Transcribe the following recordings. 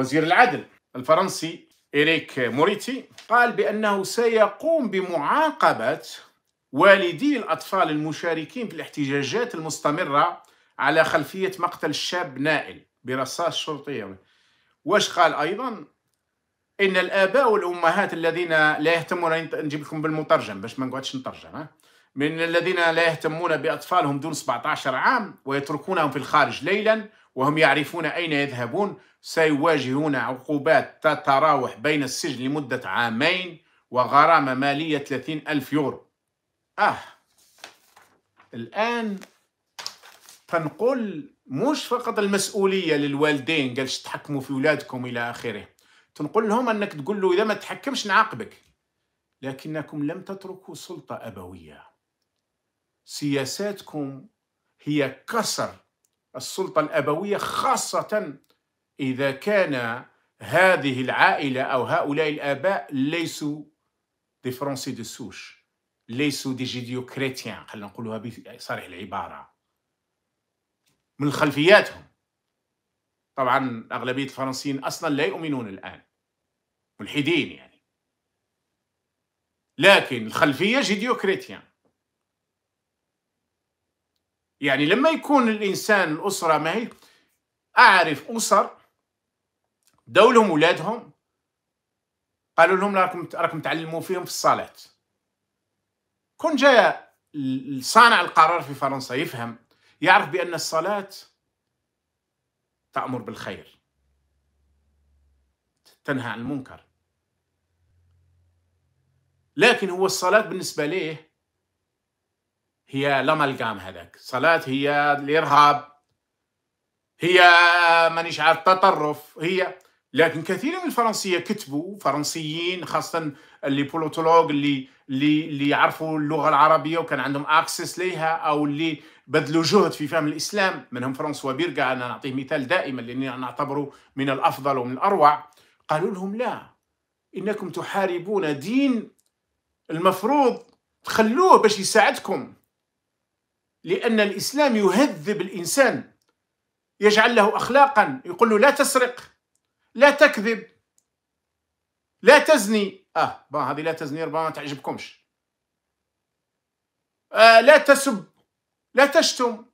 وزير العدل الفرنسي إريك موريتي قال بأنه سيقوم بمعاقبة والدي الأطفال المشاركين في الاحتجاجات المستمرة على خلفية مقتل الشاب نائل برصاص شرطي واش قال أيضا إن الآباء والأمهات الذين لا يهتمون نجيب لكم بالمترجم باش ما نقعدش نترجم ها؟ من الذين لا يهتمون بأطفالهم دون 17 عام ويتركونهم في الخارج ليلا وهم يعرفون أين يذهبون سيواجهون عقوبات تتراوح بين السجن لمدة عامين وغرامة مالية 30 ألف يورو آه الآن تنقل مش فقط المسؤولية للوالدين قالش تحكموا في ولادكم إلى آخره تنقل لهم أنك تقول له إذا ما تحكمش نعاقبك لكنكم لم تتركوا سلطة أبوية سياساتكم هي كسر السلطة الأبوية خاصة إذا كان هذه العائلة أو هؤلاء الآباء ليسوا دي فرونسي دي سوش ليسوا دي جيديو كريتيان خلينا نقولها بصريح العبارة من خلفياتهم طبعا أغلبية الفرنسيين أصلا لا يؤمنون الآن ملحدين يعني لكن الخلفية جيديو كريتيان يعني لما يكون الإنسان الأسرة ما هي أعرف أسر دولهم ولادهم قالوا لهم راكم راكم تعلموا فيهم في الصلاة كون جاء صانع القرار في فرنسا يفهم يعرف بأن الصلاة تأمر بالخير تنهى عن المنكر لكن هو الصلاة بالنسبة ليه هي الاملقام هذاك صلاة هي الارهاب هي مانيش عارف التطرف هي لكن كثير من الفرنسيه كتبوا فرنسيين خاصه اللي بولوتولوج اللي اللي اللي يعرفوا اللغه العربيه وكان عندهم اكسس ليها او اللي بذلوا جهد في فهم الاسلام منهم فرانسوا بيرجا انا نعطيه مثال دائما لاني نعتبره من الافضل ومن الاروع قالوا لهم لا انكم تحاربون دين المفروض تخلوه باش يساعدكم لأن الإسلام يهذب الإنسان يجعل له أخلاقا يقول له لا تسرق لا تكذب لا تزني آه هذه لا تزني ربما ما تعجبكمش آه لا تسب لا تشتم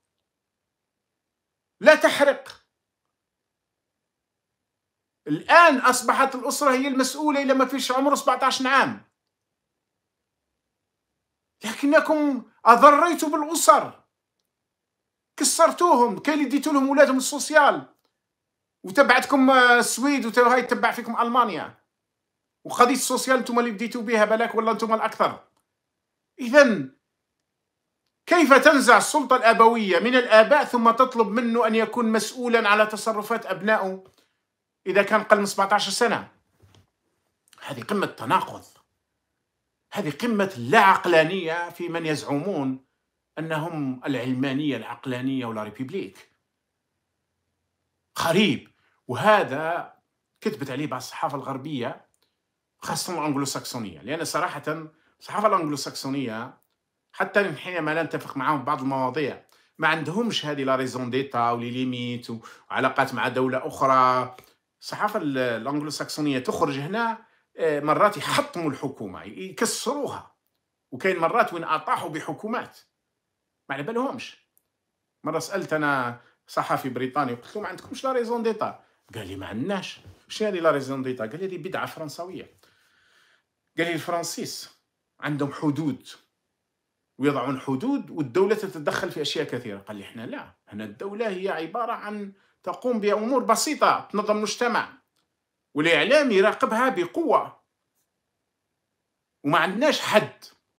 لا تحرق الآن أصبحت الأسرة هي المسؤولة لما ما فيش عمره 17 عام لكنكم اضريت بالاسر كسرتوهم كاين اللي ديتو لهم ولادهم السوسيال وتبعتكم آه، السويد وهاي تبع فيكم المانيا وقضيه السوسيال نتوما اللي بديتوا بها بلاك ولا نتوما الاكثر اذا كيف تنزع السلطة الأبوية من الآباء ثم تطلب منه أن يكون مسؤولا على تصرفات أبنائه إذا كان قل من 17 سنة هذه قمة تناقض هذه قمة عقلانية في من يزعمون أنهم العلمانية العقلانية ولا ريبيبليك غريب وهذا كتبت عليه بعض الصحافة الغربية خاصة الأنجلوساكسونية لأن صراحة الصحافة الأنجلوساكسونية حتى حينما لا نتفق معهم بعض المواضيع ما عندهمش هذه لا ريزون ديتا ولي ليميت وعلاقات مع دولة أخرى الصحافة الأنجلوساكسونية تخرج هنا مرات يحطموا الحكومه يكسروها وكاين مرات وين اطاحوا بحكومات ما على بالهمش مره سالت انا صحفي بريطاني قلت له ما عندكمش لا ريزون ديتا قال لي ما عندناش شنو هذه لا ريزون ديتا قال لي بدعه فرنسويه قال لي الفرنسيس عندهم حدود ويضعون حدود والدولة تتدخل في أشياء كثيرة قال لي إحنا لا هنا الدولة هي عبارة عن تقوم بأمور بسيطة تنظم مجتمع والإعلام يراقبها بقوة وما عندناش حد